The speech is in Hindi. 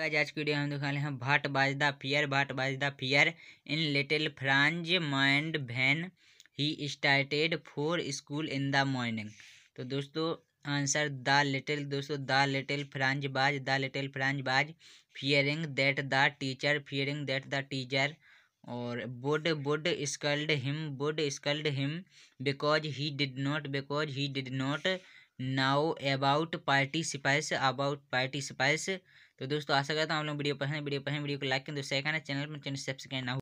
आज की वीडियो हम दिखा रहे हैं भट was the fear but was the fear in little Franz mind when he started for school in the morning तो दोस्तों आंसर द लिटिल दोस्तों the little Franz was the little Franz was fearing that the teacher fearing that the teacher और would would scold him would scold him because he did not because he did not now about participles about participles तो दोस्तों आशा करता हूँ आप लोग वीडियो पसंद वीडियो पसंद वीडियो को लाइक करें दोस्तों चैनल पर चैनल सब्सक्राइब ना